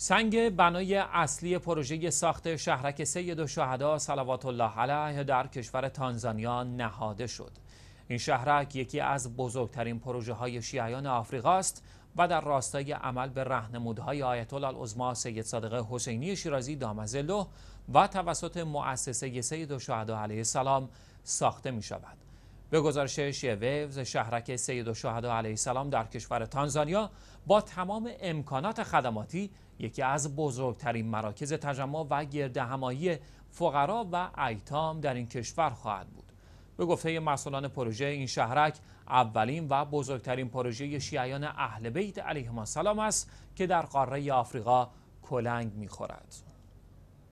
سنگ بنای اصلی پروژه ساخت شهرک سید و شهدا صلوات الله علیه در کشور تانزانیا نهاده شد. این شهرک یکی از بزرگترین پروژه های شیعیان آفریقا است و در راستای عمل به رهنمودهای آیت الله العظما سید صادق حسینی شیرازی دامزلو و توسط مؤسسه سید و شهدا علیه السلام ساخته می شود. به گزارش شیوز شهرک سید و علیه السلام در کشور تانزانیا با تمام امکانات خدماتی یکی از بزرگترین مراکز تجمع و گردهمایی فقرا و ایتام در این کشور خواهد بود به گفته مسئولان پروژه این شهرک اولین و بزرگترین پروژه شیعیان اهل بیت علیهم السلام است که در قاره آفریقا کلنگ می‌خورد.